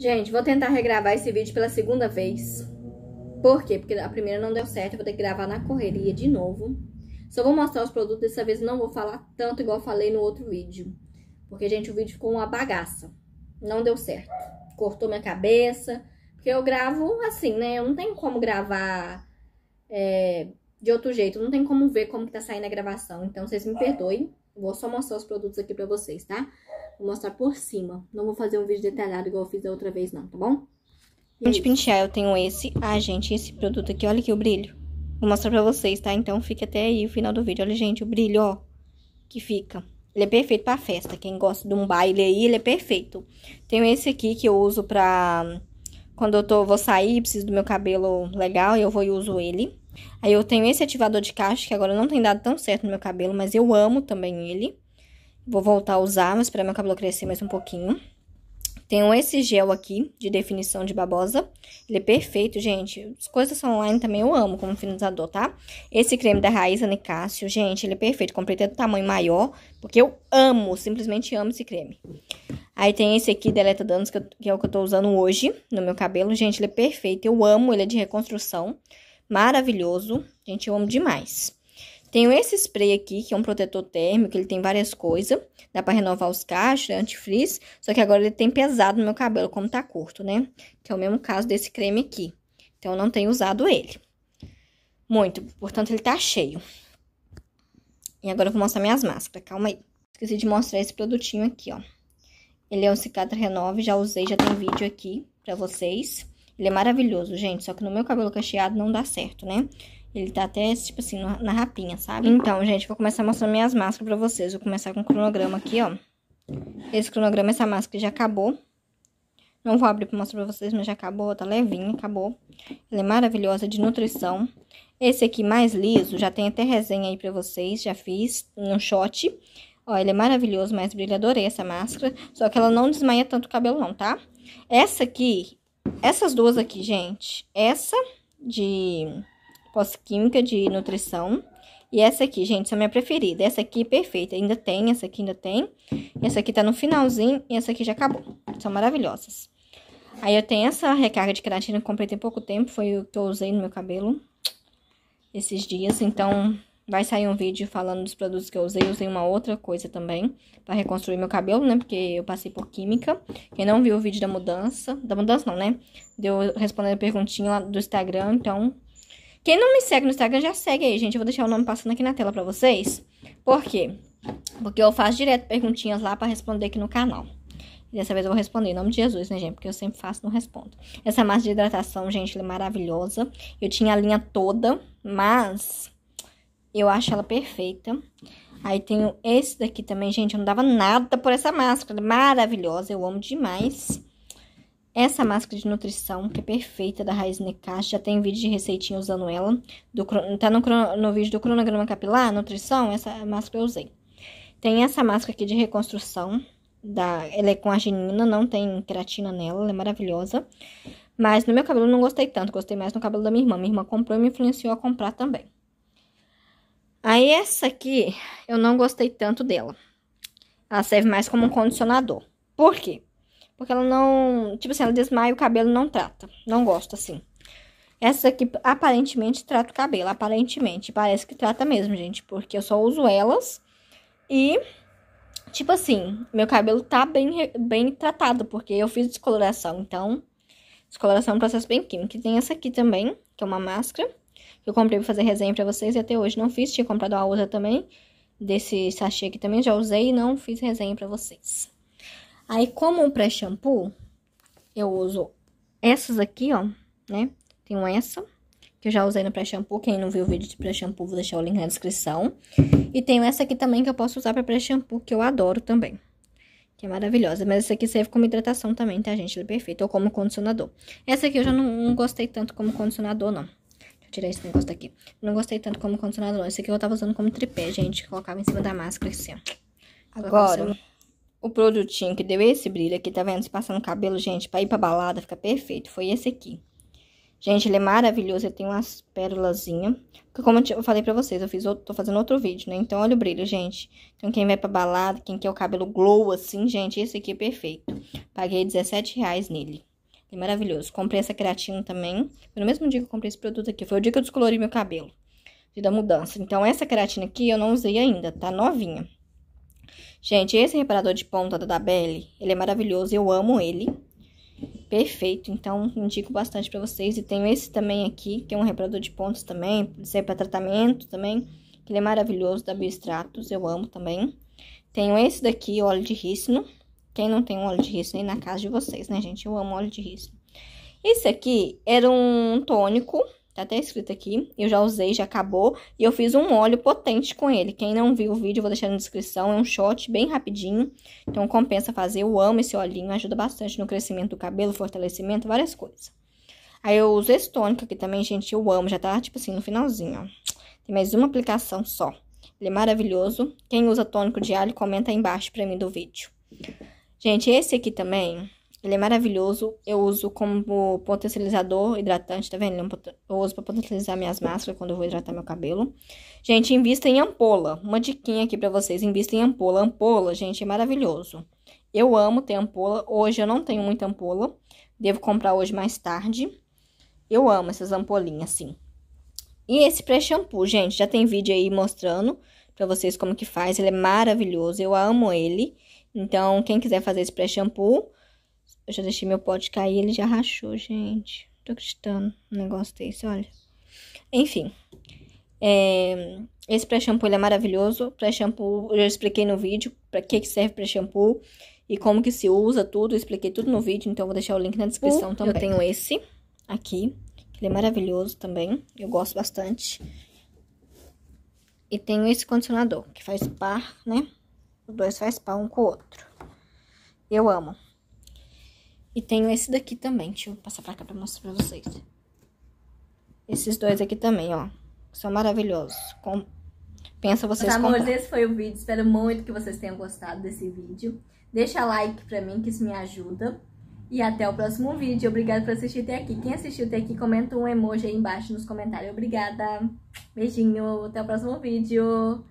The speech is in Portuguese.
Gente, vou tentar regravar esse vídeo pela segunda vez. Por quê? Porque a primeira não deu certo, eu vou ter que gravar na correria de novo. Só vou mostrar os produtos, dessa vez não vou falar tanto igual falei no outro vídeo. Porque, gente, o vídeo ficou uma bagaça. Não deu certo. Cortou minha cabeça. Porque eu gravo assim, né? Eu não tenho como gravar é, de outro jeito. Não tem como ver como que tá saindo a gravação. Então, vocês me perdoem. Vou só mostrar os produtos aqui pra vocês, tá? Vou mostrar por cima. Não vou fazer um vídeo detalhado igual eu fiz da outra vez, não, tá bom? E de pentear eu tenho esse. Ah, gente, esse produto aqui, olha aqui o brilho. Vou mostrar pra vocês, tá? Então fica até aí o final do vídeo. Olha, gente, o brilho, ó, que fica. Ele é perfeito pra festa. Quem gosta de um baile aí, ele é perfeito. Tenho esse aqui que eu uso pra... Quando eu tô, vou sair, preciso do meu cabelo legal, eu vou e uso ele. Aí eu tenho esse ativador de caixa, que agora não tem dado tão certo no meu cabelo, mas eu amo também ele. Vou voltar a usar, mas esperar meu cabelo crescer mais um pouquinho. Tenho esse gel aqui, de definição de babosa. Ele é perfeito, gente. As coisas online também eu amo como finalizador, tá? Esse creme da raiz anicácio, gente, ele é perfeito. Comprei até do tamanho maior, porque eu amo, simplesmente amo esse creme. Aí tem esse aqui, Deleta Danos, que, eu, que é o que eu tô usando hoje no meu cabelo. Gente, ele é perfeito, eu amo, ele é de reconstrução. Maravilhoso. Gente, eu amo demais. Tenho esse spray aqui, que é um protetor térmico, ele tem várias coisas. Dá pra renovar os cachos, é né, antifrizz, só que agora ele tem pesado no meu cabelo, como tá curto, né? Que é o mesmo caso desse creme aqui. Então, eu não tenho usado ele. Muito, portanto, ele tá cheio. E agora eu vou mostrar minhas máscaras, calma aí. Esqueci de mostrar esse produtinho aqui, ó. Ele é um Cicatra Renove, já usei, já tem vídeo aqui pra vocês. Ele é maravilhoso, gente, só que no meu cabelo cacheado não dá certo, né? Ele tá até, tipo assim, na rapinha, sabe? Uhum. Então, gente, vou começar a mostrar minhas máscaras pra vocês. Vou começar com o cronograma aqui, ó. Esse cronograma, essa máscara já acabou. Não vou abrir pra mostrar pra vocês, mas já acabou, tá levinho, acabou. Ela é maravilhosa, de nutrição. Esse aqui, mais liso, já tem até resenha aí pra vocês, já fiz num shot. Ó, ele é maravilhoso, mais brilho, adorei essa máscara. Só que ela não desmaia tanto o cabelo não, tá? Essa aqui, essas duas aqui, gente, essa de pós-química de nutrição. E essa aqui, gente, é a minha preferida. Essa aqui perfeita. Ainda tem, essa aqui ainda tem. Essa aqui tá no finalzinho e essa aqui já acabou. São maravilhosas. Aí eu tenho essa recarga de queratina que comprei tem pouco tempo. Foi o que eu usei no meu cabelo esses dias. Então, vai sair um vídeo falando dos produtos que eu usei. Eu usei uma outra coisa também pra reconstruir meu cabelo, né? Porque eu passei por química. Quem não viu o vídeo da mudança... Da mudança não, né? Deu respondendo a perguntinha lá do Instagram, então... Quem não me segue no Instagram já segue aí, gente. Eu vou deixar o nome passando aqui na tela pra vocês. Por quê? Porque eu faço direto perguntinhas lá para responder aqui no canal. E dessa vez eu vou responder em nome de Jesus, né, gente? Porque eu sempre faço não respondo. Essa massa de hidratação, gente, ela é maravilhosa. Eu tinha a linha toda, mas eu acho ela perfeita. Aí tenho esse daqui também, gente. Eu não dava nada por essa máscara. Maravilhosa, eu amo demais. Essa máscara de nutrição, que é perfeita, da Raiz Necast, já tem vídeo de receitinha usando ela. Do, tá no, no vídeo do cronograma capilar, nutrição, essa máscara eu usei. Tem essa máscara aqui de reconstrução, da, ela é com arginina, não tem queratina nela, ela é maravilhosa. Mas no meu cabelo eu não gostei tanto, gostei mais no cabelo da minha irmã. Minha irmã comprou e me influenciou a comprar também. Aí essa aqui, eu não gostei tanto dela. Ela serve mais como um condicionador. Por quê? Porque ela não. Tipo assim, ela desmaia o cabelo não trata. Não gosto assim. Essa aqui aparentemente trata o cabelo. Aparentemente. Parece que trata mesmo, gente. Porque eu só uso elas. E. Tipo assim, meu cabelo tá bem, bem tratado. Porque eu fiz descoloração. Então. Descoloração é um processo bem químico. E tem essa aqui também, que é uma máscara. Que eu comprei pra fazer resenha pra vocês e até hoje não fiz. Tinha comprado uma outra também. Desse sachê aqui também. Já usei e não fiz resenha pra vocês. Aí, como um pré-shampoo, eu uso essas aqui, ó, né? Tenho essa, que eu já usei no pré-shampoo. Quem não viu o vídeo de pré-shampoo, vou deixar o link na descrição. E tenho essa aqui também que eu posso usar pra pré-shampoo, que eu adoro também. Que é maravilhosa. Mas essa aqui serve como hidratação também, tá, gente? Ele é perfeito. Ou como condicionador. Essa aqui eu já não, não gostei tanto como condicionador, não. Deixa eu tirar esse negócio daqui. Não gostei tanto como condicionador, não. Esse aqui eu tava usando como tripé, gente. Colocava em cima da máscara, assim, ó. Agora... Agora o produtinho que deu esse brilho aqui, tá vendo? Se passar no cabelo, gente, pra ir pra balada, fica perfeito. Foi esse aqui. Gente, ele é maravilhoso, ele tem umas pérolazinhas. Porque como eu falei pra vocês, eu fiz outro, tô fazendo outro vídeo, né? Então, olha o brilho, gente. Então, quem vai pra balada, quem quer o cabelo glow assim, gente, esse aqui é perfeito. Paguei 17 reais nele. É maravilhoso. Comprei essa creatina também. Foi no mesmo dia que eu comprei esse produto aqui. Foi o dia que eu descolori meu cabelo. Da mudança. Então, essa creatina aqui eu não usei ainda, tá novinha. Gente, esse reparador de ponta da Dabelle, ele é maravilhoso, eu amo ele. Perfeito, então indico bastante para vocês. E tenho esse também aqui, que é um reparador de pontos também, pode ser para tratamento também. Que ele é maravilhoso, da Biostratos, eu amo também. Tenho esse daqui, óleo de rícino. Quem não tem um óleo de rícino aí na casa de vocês, né, gente? Eu amo óleo de rícino. Esse aqui era um tônico Tá até escrito aqui. Eu já usei, já acabou. E eu fiz um óleo potente com ele. Quem não viu o vídeo, eu vou deixar na descrição. É um shot bem rapidinho. Então, compensa fazer. Eu amo esse olhinho. Ajuda bastante no crescimento do cabelo, fortalecimento, várias coisas. Aí, eu uso esse tônico aqui também, gente. Eu amo. Já tá, tipo assim, no finalzinho, ó. Tem mais uma aplicação só. Ele é maravilhoso. Quem usa tônico de alho, comenta aí embaixo pra mim do vídeo. Gente, esse aqui também ele é maravilhoso. Eu uso como potencializador hidratante, tá vendo? É eu uso pra potencializar minhas máscaras quando eu vou hidratar meu cabelo. Gente, invista em ampola. Uma diquinha aqui pra vocês, invista em ampola. Ampola, gente, é maravilhoso. Eu amo ter ampola. Hoje eu não tenho muita ampola. Devo comprar hoje mais tarde. Eu amo essas ampolinhas, sim. E esse pré-shampoo, gente, já tem vídeo aí mostrando pra vocês como que faz. Ele é maravilhoso, eu amo ele. Então, quem quiser fazer esse pré-shampoo eu já deixei meu pote cair, ele já rachou, gente. Tô acreditando no negócio desse, olha. Enfim. É, esse pré-shampoo é maravilhoso. Pré-shampoo, eu já expliquei no vídeo para que, que serve pré-shampoo e como que se usa tudo. Eu expliquei tudo no vídeo, então vou deixar o link na descrição uh, também. Eu tenho esse aqui, que ele é maravilhoso também. Eu gosto bastante. E tenho esse condicionador, que faz par, né? Os dois faz par um com o outro. Eu amo. E tenho esse daqui também. Deixa eu passar pra cá pra mostrar pra vocês. Esses dois aqui também, ó. São maravilhosos. Com... Pensa vocês Os amores, esse foi o vídeo. Espero muito que vocês tenham gostado desse vídeo. Deixa like pra mim, que isso me ajuda. E até o próximo vídeo. Obrigada por assistir até aqui. Quem assistiu até aqui, comenta um emoji aí embaixo nos comentários. Obrigada. Beijinho. Até o próximo vídeo.